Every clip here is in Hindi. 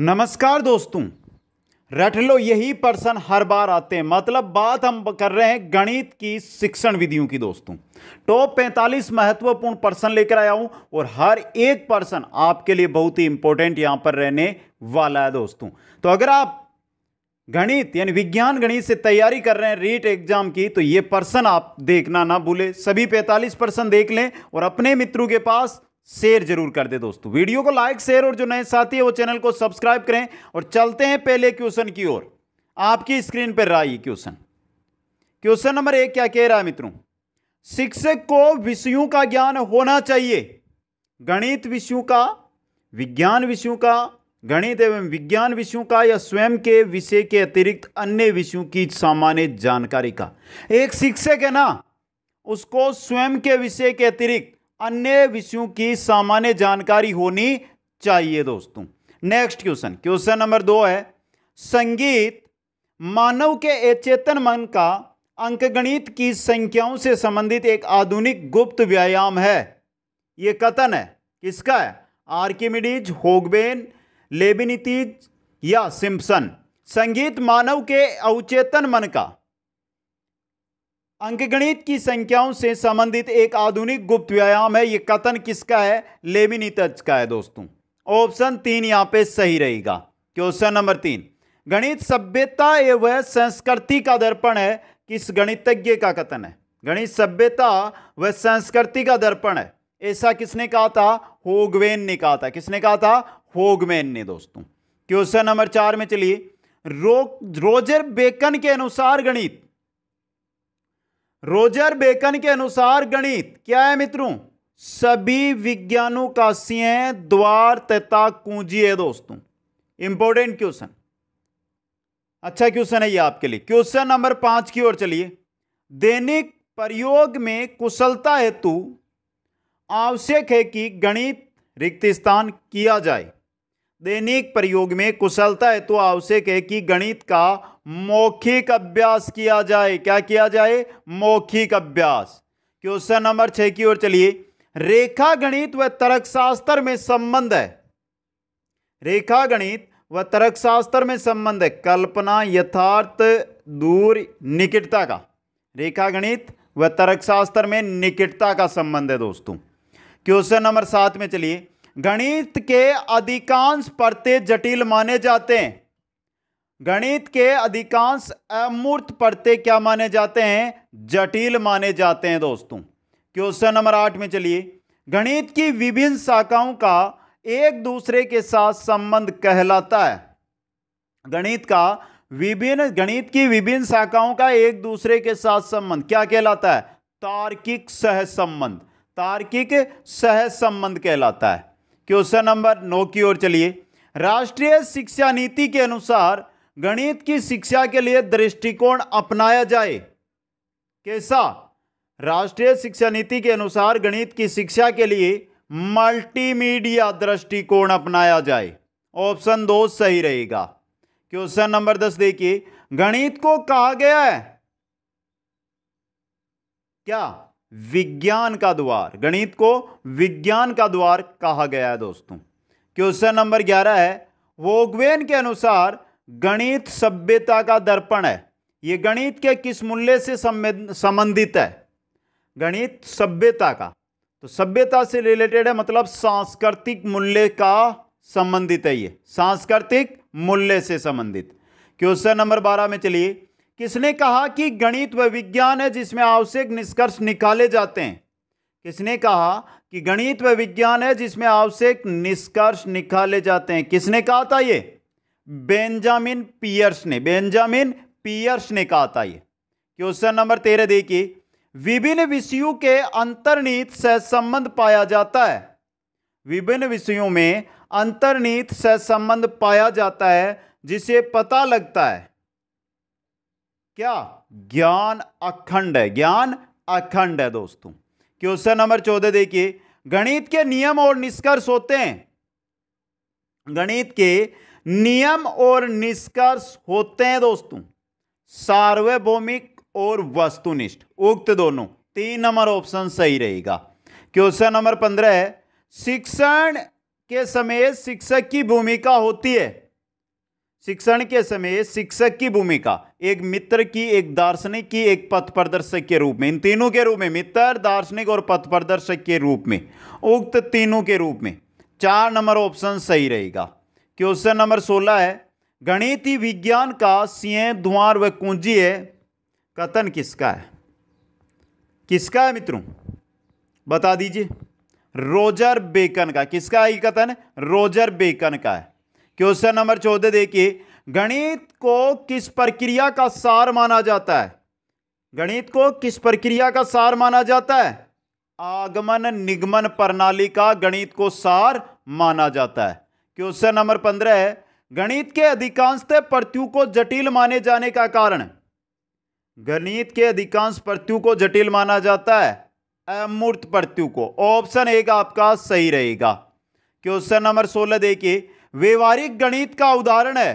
नमस्कार दोस्तों रट लो यही पर्सन हर बार आते हैं मतलब बात हम कर रहे हैं गणित की शिक्षण विधियों की दोस्तों टॉप 45 महत्वपूर्ण पर्सन लेकर आया हूं और हर एक पर्सन आपके लिए बहुत ही इंपॉर्टेंट यहां पर रहने वाला है दोस्तों तो अगर आप गणित यानी विज्ञान गणित से तैयारी कर रहे हैं रीट एग्जाम की तो ये पर्सन आप देखना ना भूलें सभी 45 पर्सन देख लें और अपने मित्रों के पास शेयर जरूर कर दे दोस्तों वीडियो को लाइक शेयर और जो नए साथी है वो चैनल को सब्सक्राइब करें और चलते हैं पहले क्वेश्चन की ओर आपकी स्क्रीन पर रहा ये क्वेश्चन क्वेश्चन नंबर एक क्या कह रहा है मित्रों शिक्षक को विषयों का ज्ञान होना चाहिए गणित विषयों का विज्ञान विषयों का गणित एवं विज्ञान विषयों का या स्वयं के विषय के अतिरिक्त अन्य विषयों की सामान्य जानकारी का एक शिक्षक है ना उसको स्वयं के विषय के अतिरिक्त अन्य विषयों की सामान्य जानकारी होनी चाहिए दोस्तों नेक्स्ट क्वेश्चन क्वेश्चन नंबर दो है संगीत मानव के अचेतन मन का अंकगणित की संख्याओं से संबंधित एक आधुनिक गुप्त व्यायाम है यह कथन है किसका है आर्किमिडीज होगबेन लेबिनितीज या सिम्पसन संगीत मानव के अवचेतन मन का अंकगणित की संख्याओं से संबंधित एक आधुनिक गुप्त व्यायाम है ये कथन किसका है लेबिनी तज का है दोस्तों ऑप्शन तीन यहाँ पे सही रहेगा क्वेश्चन नंबर तीन गणित सभ्यता एवं संस्कृति का दर्पण है किस गणितज्ञ का कथन है गणित सभ्यता व संस्कृति का दर्पण है ऐसा किसने कहा था होगवेन ने कहा था किसने कहा था होगवेन ने दोस्तों क्वेश्चन नंबर चार में चलिए रो रोजर बेकन के अनुसार गणित रोजर बेकन के अनुसार गणित क्या है मित्रों सभी विज्ञानों का सिंह द्वार तथा कुंजी है दोस्तों इंपॉर्टेंट क्वेश्चन अच्छा क्वेश्चन है ये आपके लिए क्वेश्चन नंबर पांच की ओर चलिए दैनिक प्रयोग में कुशलता हेतु आवश्यक है कि गणित रिक्त स्थान किया जाए दैनिक प्रयोग में कुशलता हेतु तो आवश्यक है कि गणित का मौखिक अभ्यास किया जाए क्या किया जाए मौखिक अभ्यास क्वेश्चन नंबर छह की ओर चलिए रेखा गणित व तर्कशास्त्र में संबंध है रेखा गणित व तर्कशास्त्र में संबंध है कल्पना यथार्थ दूर निकटता का रेखा गणित व तर्कशास्त्र में निकटता का संबंध है दोस्तों क्वेश्चन नंबर सात में चलिए गणित के अधिकांश परते जटिल माने जाते हैं गणित के अधिकांश अमूर्त परते क्या माने जाते हैं जटिल माने जाते हैं दोस्तों क्वेश्चन नंबर आठ में चलिए गणित की विभिन्न शाखाओं का एक दूसरे के साथ संबंध कहलाता है गणित का विभिन्न गणित की विभिन्न शाखाओं का एक दूसरे के साथ संबंध क्या कहलाता है तार्किक सहसंबंध तार्किक सहसंबंध कहलाता है क्वेश्चन नंबर नौ की ओर चलिए राष्ट्रीय शिक्षा नीति के अनुसार गणित की शिक्षा के लिए दृष्टिकोण अपनाया जाए कैसा राष्ट्रीय शिक्षा नीति के अनुसार गणित की शिक्षा के लिए मल्टीमीडिया दृष्टिकोण अपनाया जाए ऑप्शन दो सही रहेगा क्वेश्चन नंबर दस देखिए गणित को कहा गया है क्या विज्ञान का द्वार गणित को विज्ञान का द्वार कहा गया है दोस्तों क्वेश्चन नंबर ग्यारह है वोगवेन के अनुसार गणित सभ्यता का दर्पण है ये गणित के किस मूल्य से संबंधित है गणित सभ्यता का तो सभ्यता से रिलेटेड है मतलब सांस्कृतिक मूल्य का संबंधित है ये सांस्कृतिक मूल्य से संबंधित क्वेश्चन नंबर बारह में चलिए किसने कहा कि गणित वह विज्ञान है जिसमें आवश्यक निष्कर्ष निकाले जाते हैं किसने कहा कि गणित वह विज्ञान है जिसमें आवश्यक निष्कर्ष निकाले जाते हैं किसने कहा था ये बेंजामिन पियर्स ने बेंजामिन पियर्स ने कहा था ये क्वेश्चन नंबर तेरह देखिए विभिन्न विषयों के अंतर्नीत सहसंबंध पाया जाता है विभिन्न विषयों में अंतर्नीत सहसंबंध पाया जाता है जिसे पता लगता है क्या ज्ञान अखंड है ज्ञान अखंड है दोस्तों क्वेश्चन नंबर चौदह देखिए गणित के नियम और निष्कर्ष होते हैं गणित के नियम और निष्कर्ष होते हैं दोस्तों सार्वभौमिक और वस्तुनिष्ठ उक्त दोनों तीन नंबर ऑप्शन सही रहेगा क्वेश्चन नंबर पंद्रह है शिक्षण के समय शिक्षक की भूमिका होती है शिक्षण के समय शिक्षक की भूमिका एक मित्र की एक दार्शनिक की एक पथ प्रदर्शक के रूप में इन तीनों के रूप में मित्र दार्शनिक और पथ प्रदर्शक के रूप में उक्त तीनों के रूप में चार नंबर ऑप्शन सही रहेगा क्वेश्चन नंबर सोलह है गणित विज्ञान का सीए द्वार व कुंजी है कथन किसका है किसका है मित्रों बता दीजिए रोजर बेकन का किसका है कथन रोजर बेकन का है क्वेश्चन नंबर चौदह देखिए गणित को किस प्रक्रिया का सार माना जाता है गणित को किस प्रक्रिया का सार माना जाता है आगमन निगमन प्रणाली का गणित को सार माना जाता है क्वेश्चन नंबर पंद्रह है गणित के अधिकांशतः प्रत्यु को जटिल माने जाने का कारण गणित के अधिकांश प्रत्यु को जटिल माना जाता है अमूर्त प्रत्यु को ऑप्शन एक आपका सही रहेगा क्वेश्चन नंबर सोलह देखिए व्यवहारिक गणित का उदाहरण है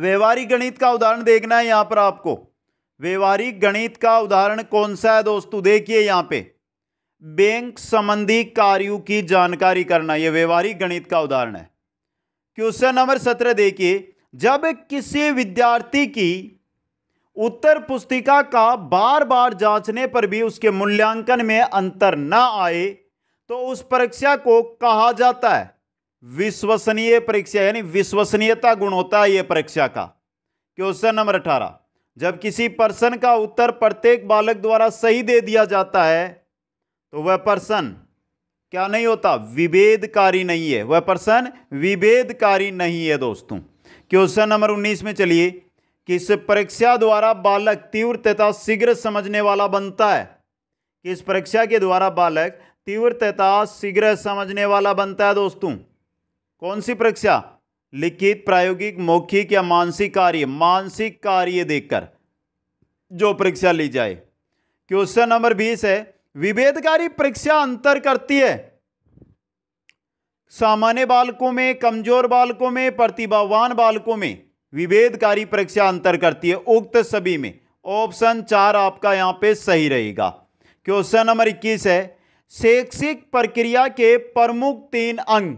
व्यवहारिक गणित का उदाहरण देखना है यहां पर आपको व्यवहारिक गणित का उदाहरण कौन सा है दोस्तों देखिए यहां पे बैंक संबंधी कार्यों की जानकारी करना यह व्यवहारिक गणित का उदाहरण है क्वेश्चन नंबर सत्रह देखिए जब किसी विद्यार्थी की उत्तर पुस्तिका का बार बार जांचने पर भी उसके मूल्यांकन में अंतर ना आए तो उस परीक्षा को कहा जाता है विश्वसनीय परीक्षा यानी विश्वसनीयता गुण होता है यह परीक्षा का क्वेश्चन नंबर अठारह जब किसी पर्सन का उत्तर प्रत्येक बालक द्वारा सही दे दिया जाता है तो वह पर्सन क्या नहीं होता विभेदकारी नहीं है वह पर्सन विभेदकारी नहीं है दोस्तों क्वेश्चन नंबर 19 में चलिए किस परीक्षा द्वारा बालक तीव्र तथा शीघ्र समझने वाला बनता है किस परीक्षा के द्वारा बालक तीव्र तथा शीघ्र समझने वाला बनता है दोस्तों कौन सी परीक्षा लिखित प्रायोगिक मौखिक या मानसिक कार्य मानसिक कार्य देखकर जो परीक्षा ली जाए क्वेश्चन नंबर बीस है विभेदकारी परीक्षा अंतर करती है सामान्य बालकों में कमजोर बालकों में प्रतिभावान बालकों में विभेदकारी परीक्षा अंतर करती है उक्त सभी में ऑप्शन चार आपका यहां पे सही रहेगा क्वेश्चन नंबर इक्कीस है शैक्षिक प्रक्रिया के प्रमुख तीन अंग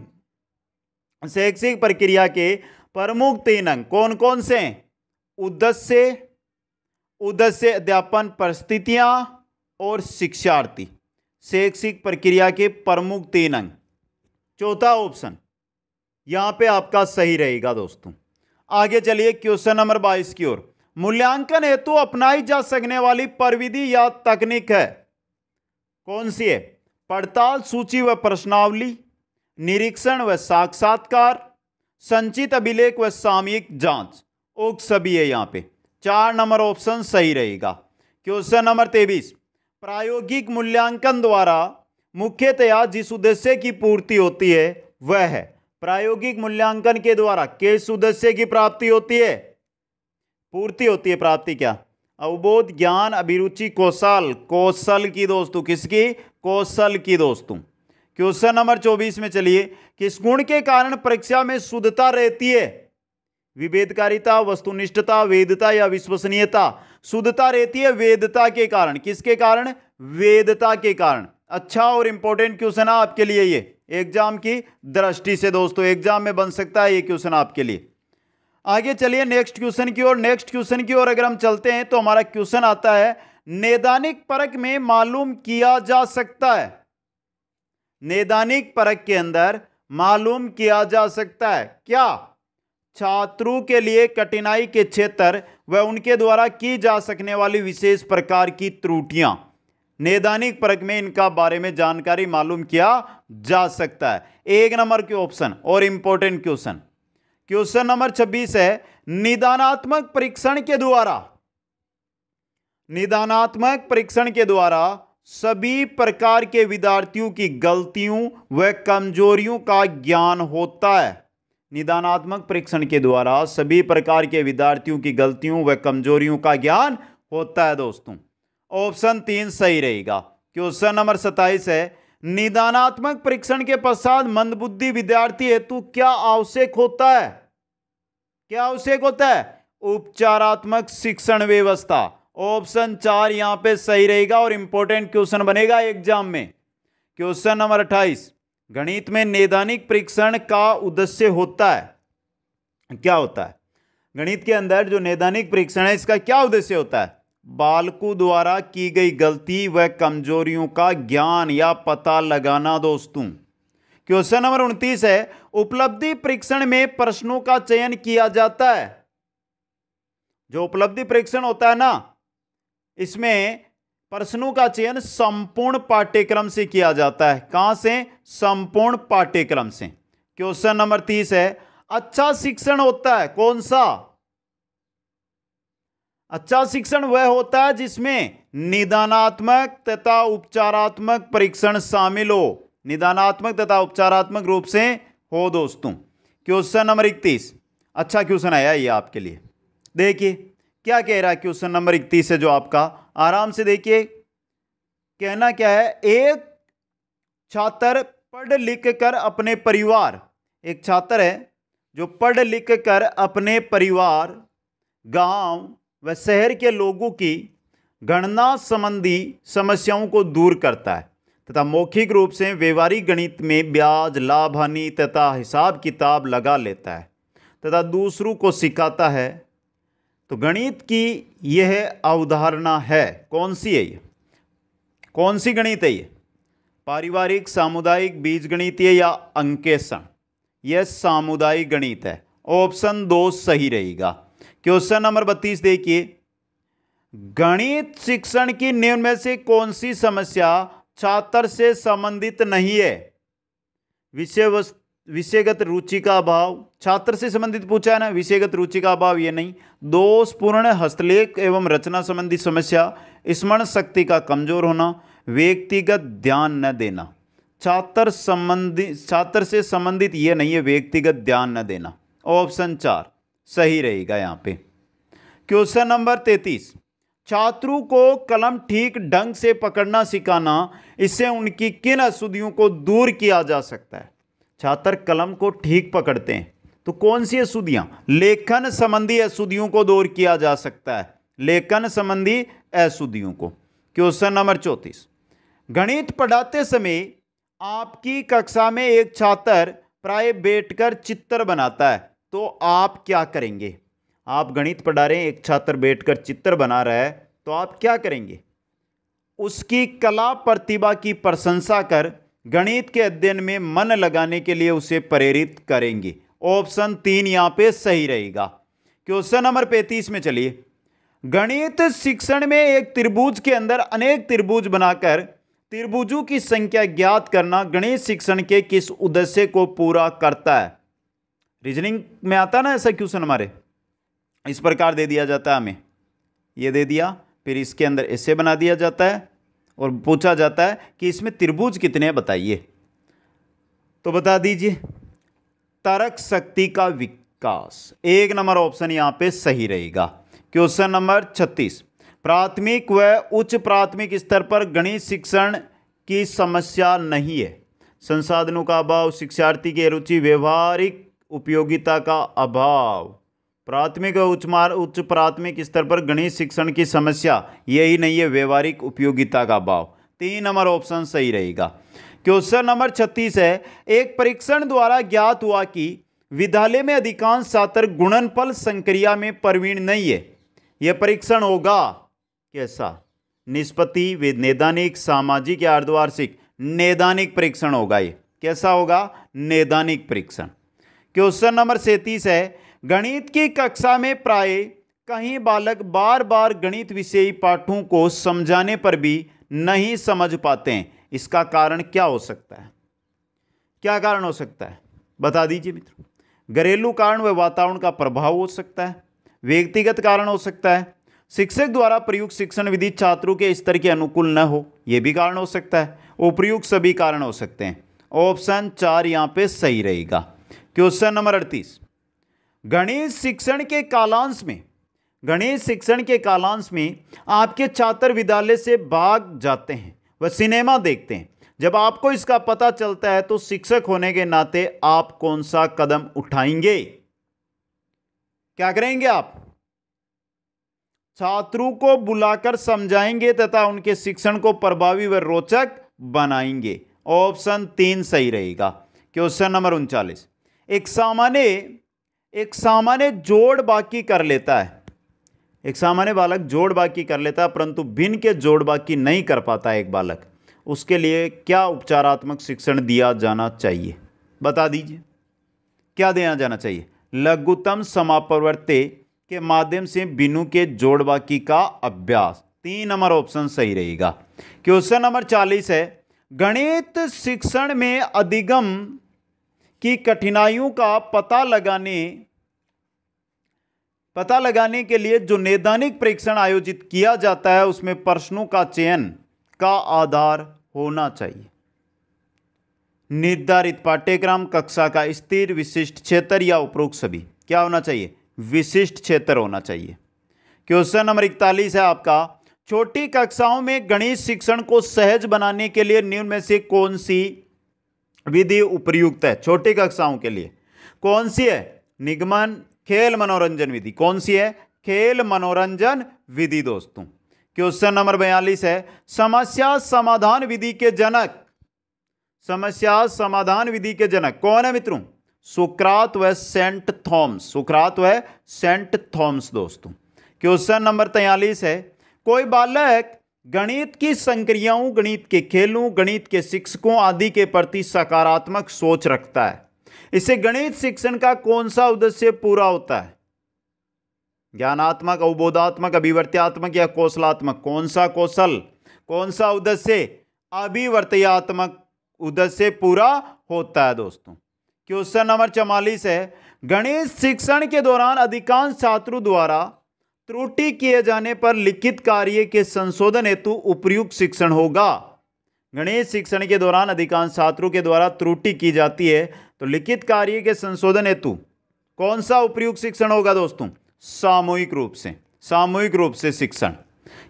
शैक्षिक प्रक्रिया के प्रमुख तीन अंग कौन कौन से उद्देश्य उद्देश्य अध्यापन परिस्थितियां और शिक्षार्थी शैक्षिक प्रक्रिया के प्रमुख तीन अंग चौथा ऑप्शन यहां पे आपका सही रहेगा दोस्तों आगे चलिए क्वेश्चन नंबर बाईस की ओर मूल्यांकन हेतु तो अपनाई जा सकने वाली प्रविधि या तकनीक है कौन सी है पड़ताल सूची व प्रश्नावली निरीक्षण व साक्षात्कार संचित अभिलेख व सामयिक जांच ओक सभी है यहाँ पे चार नंबर ऑप्शन सही रहेगा क्वेश्चन नंबर तेईस प्रायोगिक मूल्यांकन द्वारा मुख्यतया जिस उद्देश्य की पूर्ति होती है वह है प्रायोगिक मूल्यांकन के द्वारा किस उद्देश्य की प्राप्ति होती है पूर्ति होती है प्राप्ति क्या अवबोध ज्ञान अभिरुचि कौशल कौशल की दोस्तों किसकी कौशल की दोस्तों क्वेश्चन नंबर चौबीस में चलिए किस गुण के कारण परीक्षा में शुद्धता रहती है विभेदकारिता वस्तुनिष्ठता वेदता या विश्वसनीयता शुद्धता रहती है वेदता के कारण किसके कारण वेदता के कारण अच्छा और इंपॉर्टेंट क्वेश्चन है आपके लिए ये एग्जाम की दृष्टि से दोस्तों एग्जाम में बन सकता है ये क्वेश्चन आपके लिए आगे चलिए नेक्स्ट क्वेश्चन की ओर नेक्स्ट क्वेश्चन की ओर अगर हम चलते हैं तो हमारा क्वेश्चन आता है नैदानिक परक में मालूम किया जा सकता है नैदानिक परख के अंदर मालूम किया जा सकता है क्या छात्रों के लिए कठिनाई के क्षेत्र व उनके द्वारा की जा सकने वाली विशेष प्रकार की त्रुटियां नैदानिक परख में इनका बारे में जानकारी मालूम किया जा सकता है एक नंबर के ऑप्शन और इंपॉर्टेंट क्वेश्चन क्वेश्चन नंबर 26 है निदानात्मक परीक्षण के द्वारा निदानात्मक परीक्षण के द्वारा सभी प्रकार के विद्यार्थियों की गलतियों व कमजोरियों का ज्ञान होता है निदानात्मक परीक्षण के द्वारा सभी प्रकार के विद्यार्थियों की गलतियों व कमजोरियों का ज्ञान होता है दोस्तों ऑप्शन तीन सही रहेगा क्वेश्चन नंबर सत्ताईस है निदानात्मक परीक्षण के पश्चात मंदबुद्धि विद्यार्थी हेतु क्या आवश्यक होता है क्या आवश्यक होता है उपचारात्मक शिक्षण व्यवस्था ऑप्शन चार यहां पे सही रहेगा और इंपॉर्टेंट क्वेश्चन बनेगा एग्जाम में क्वेश्चन नंबर अट्ठाईस गणित में नैदानिक परीक्षण का उद्देश्य होता है क्या होता है गणित के अंदर जो नैदानिक परीक्षण है इसका क्या उद्देश्य होता है बालकों द्वारा की गई गलती व कमजोरियों का ज्ञान या पता लगाना दोस्तों क्वेश्चन नंबर उनतीस है उपलब्धि परीक्षण में प्रश्नों का चयन किया जाता है जो उपलब्धि परीक्षण होता है ना इसमें प्रश्नों का चयन संपूर्ण पाठ्यक्रम से किया जाता है कहाँ से संपूर्ण पाठ्यक्रम से क्वेश्चन नंबर तीस है अच्छा शिक्षण होता है कौन सा अच्छा शिक्षण वह होता है जिसमें निदानात्मक तथा उपचारात्मक परीक्षण शामिल हो निदानात्मक तथा उपचारात्मक रूप से हो दोस्तों क्वेश्चन नंबर इकतीस अच्छा क्वेश्चन आया ये आपके लिए देखिए क्या कह रहा है क्वेश्चन नंबर इकतीस है जो आपका आराम से देखिए कहना क्या है एक छात्र पढ़ लिख कर अपने परिवार एक छात्र है जो पढ़ लिख कर अपने परिवार गांव व शहर के लोगों की गणना संबंधी समस्याओं को दूर करता है तथा मौखिक रूप से व्यवहारिक गणित में ब्याज लाभ हानि तथा हिसाब किताब लगा लेता है तथा दूसरों को सिखाता है तो गणित की यह अवधारणा है कौन सी है ये कौन सी गणित है ये पारिवारिक सामुदायिक बीज गणितीय या अंकेशण यह सामुदायिक गणित है ऑप्शन दो सही रहेगा क्वेश्चन नंबर बत्तीस देखिए गणित शिक्षण की निम्न में से कौन सी समस्या छात्र से संबंधित नहीं है विषय वस्तु विषयगत रुचि का अभाव छात्र से संबंधित पूछा है ना विषयगत रुचि का अभाव ये नहीं दोषपूर्ण हस्तलेख एवं रचना संबंधी समस्या स्मरण शक्ति का कमजोर होना व्यक्तिगत ध्यान न देना छात्र संबंधी छात्र से संबंधित ये नहीं है व्यक्तिगत ध्यान न देना ऑप्शन चार सही रहेगा यहाँ पे क्वेश्चन नंबर तैतीस छात्रों को कलम ठीक ढंग से पकड़ना सिखाना इससे उनकी किन अशुद्धियों को दूर किया जा सकता है छात्र कलम को ठीक पकड़ते हैं तो कौन सी अशुद्धियाँ लेखन संबंधी अशुद्धियों को दूर किया जा सकता है लेखन संबंधी अशुद्धियों को क्वेश्चन नंबर चौंतीस गणित पढ़ाते समय आपकी कक्षा में एक छात्र प्राय बैठकर चित्र बनाता है तो आप क्या करेंगे आप गणित पढ़ा रहे हैं एक छात्र बैठकर चित्र बना रहा है तो आप क्या करेंगे उसकी कला प्रतिभा की प्रशंसा कर गणित के अध्ययन में मन लगाने के लिए उसे प्रेरित करेंगे ऑप्शन तीन यहां पे सही रहेगा क्वेश्चन नंबर पैंतीस में चलिए गणित शिक्षण में एक त्रिभुज के अंदर अनेक त्रिभुज बनाकर त्रिभुजों की संख्या ज्ञात करना गणित शिक्षण के किस उद्देश्य को पूरा करता है रीजनिंग में आता ना ऐसा क्वेश्चन हमारे इस प्रकार दे दिया जाता है हमें ये दे दिया फिर इसके अंदर ऐसे बना दिया जाता है और पूछा जाता है कि इसमें त्रिभुज कितने हैं बताइए तो बता दीजिए तर्क शक्ति का विकास एक नंबर ऑप्शन यहाँ पे सही रहेगा क्वेश्चन नंबर छत्तीस प्राथमिक व उच्च प्राथमिक स्तर पर गणित शिक्षण की समस्या नहीं है संसाधनों का अभाव शिक्षार्थी की रुचि व्यवहारिक उपयोगिता का अभाव प्राथमिक और उच्च मार उच्च प्राथमिक स्तर पर गणित शिक्षण की समस्या यही नहीं है व्यवहारिक उपयोगिता का अभाव तीन नंबर ऑप्शन सही रहेगा क्वेश्चन नंबर छत्तीस है एक परीक्षण द्वारा ज्ञात हुआ कि विद्यालय में अधिकांश छात्र गुणनफल संक्रिया में प्रवीण नहीं है यह परीक्षण होगा कैसा निष्पत्ति नैदानिक सामाजिक या अर्धवार्षिक नैदानिक परीक्षण होगा ये कैसा होगा नैदानिक परीक्षण क्वेश्चन नंबर सैंतीस है गणित की कक्षा में प्राय कहीं बालक बार बार गणित विषयी पाठों को समझाने पर भी नहीं समझ पाते हैं इसका कारण क्या हो सकता है क्या कारण हो सकता है बता दीजिए मित्रों घरेलू कारण व वातावरण का प्रभाव हो सकता है व्यक्तिगत कारण हो सकता है शिक्षक द्वारा प्रयुक्त शिक्षण विधि छात्रों के स्तर के अनुकूल न हो यह भी कारण हो सकता है उपयुक्त सभी कारण हो सकते हैं ऑप्शन चार यहाँ पे सही रहेगा क्वेश्चन नंबर अड़तीस गणित शिक्षण के कालांश में गणित शिक्षण के कालांश में आपके छात्र विद्यालय से भाग जाते हैं वह सिनेमा देखते हैं जब आपको इसका पता चलता है तो शिक्षक होने के नाते आप कौन सा कदम उठाएंगे क्या करेंगे आप छात्रों को बुलाकर समझाएंगे तथा उनके शिक्षण को प्रभावी व रोचक बनाएंगे ऑप्शन तीन सही रहेगा क्वेश्चन नंबर उनचालीस एक सामान्य एक सामान्य जोड़ बाकी कर लेता है एक सामान्य बालक जोड़ बाकी कर लेता है परंतु बिन के जोड़ बाकी नहीं कर पाता एक बालक उसके लिए क्या उपचारात्मक शिक्षण दिया जाना चाहिए बता दीजिए क्या दिया जाना चाहिए लघुतम समापवर्ते के माध्यम से बिनु के जोड़ बाकी का अभ्यास तीन नंबर ऑप्शन सही रहेगा क्वेश्चन नंबर चालीस है गणित शिक्षण में अधिगम की कठिनाइयों का पता लगाने पता लगाने के लिए जो नैदानिक परीक्षण आयोजित किया जाता है उसमें प्रश्नों का चयन का आधार होना चाहिए निर्धारित पाठ्यक्रम कक्षा का स्थिर विशिष्ट क्षेत्र या उपरोक्त सभी क्या होना चाहिए विशिष्ट क्षेत्र होना चाहिए क्वेश्चन नंबर इकतालीस है आपका छोटी कक्षाओं में गणित शिक्षण को सहज बनाने के लिए निम्न में से कौन सी विधि उपयुक्त है छोटी कक्षाओं के लिए कौन सी है निगमन खेल मनोरंजन विधि कौन सी है खेल मनोरंजन विधि दोस्तों क्वेश्चन नंबर बयालीस है समस्या समाधान विधि के जनक समस्या समाधान विधि के जनक कौन है मित्रों सुक्रात व सेंट थॉम्स सुक्रात व सेंट थॉम्स दोस्तों क्वेश्चन नंबर तैयलीस है कोई बालक गणित की संक्रियाओं गणित के खेलों गणित के शिक्षकों आदि के प्रति सकारात्मक सोच रखता है इससे गणित शिक्षण का कौन सा उद्देश्य पूरा होता है ज्ञानात्मक अवबोधात्मक अभिवर्त्यात्मक या कौशलात्मक कौन सा कौशल कौन सा उद्देश्य अभिवर्त्यात्मक उद्देश्य पूरा होता है दोस्तों क्वेश्चन नंबर चवालीस है गणित शिक्षण के दौरान अधिकांश छात्रों द्वारा त्रुटि किए जाने पर लिखित कार्य के संशोधन हेतु उपयुक्त शिक्षण होगा गणित शिक्षण के दौरान अधिकांश छात्रों के द्वारा त्रुटि की जाती है तो लिखित कार्य के संशोधन हेतु कौन सा उपयुक्त शिक्षण होगा दोस्तों सामूहिक रूप से सामूहिक रूप से शिक्षण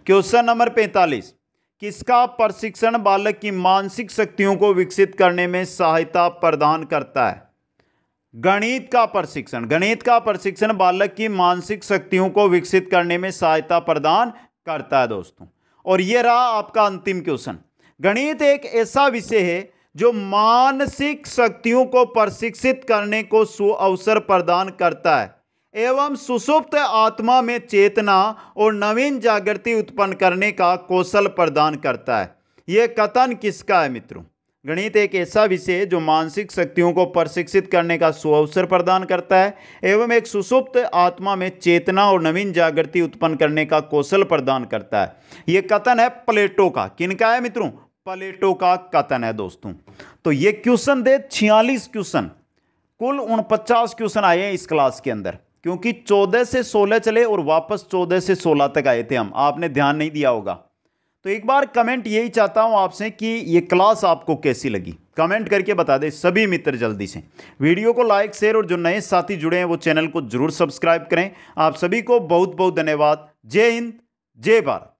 क्वेश्चन नंबर पैंतालीस किसका प्रशिक्षण बालक की मानसिक शक्तियों को विकसित करने में सहायता प्रदान करता है गणित का प्रशिक्षण गणित का प्रशिक्षण बालक की मानसिक शक्तियों को विकसित करने में सहायता प्रदान करता है दोस्तों और यह रहा आपका अंतिम क्वेश्चन गणित एक ऐसा विषय है जो मानसिक शक्तियों को प्रशिक्षित करने को सु अवसर प्रदान करता है एवं सुसुप्त आत्मा में चेतना और नवीन जागृति उत्पन्न करने का कौशल प्रदान करता है यह कथन किसका है मित्रों गणित एक ऐसा विषय जो मानसिक शक्तियों को प्रशिक्षित करने का सुअवसर प्रदान करता है एवं एक सुसुप्त आत्मा में चेतना और नवीन जागृति उत्पन्न करने का कौशल प्रदान करता है ये कथन है प्लेटो का किनका है मित्रों प्लेटो का कथन है दोस्तों तो ये क्वेश्चन दे छियालीस क्वेश्चन कुल उनपचास क्वेश्चन आए हैं इस क्लास के अंदर क्योंकि चौदह से सोलह चले और वापस चौदह से सोलह तक आए थे हम आपने ध्यान नहीं दिया होगा तो एक बार कमेंट यही चाहता हूं आपसे कि ये क्लास आपको कैसी लगी कमेंट करके बता दें सभी मित्र जल्दी से वीडियो को लाइक शेयर और जो नए साथी जुड़े हैं वो चैनल को जरूर सब्सक्राइब करें आप सभी को बहुत बहुत धन्यवाद जय हिंद जय भारत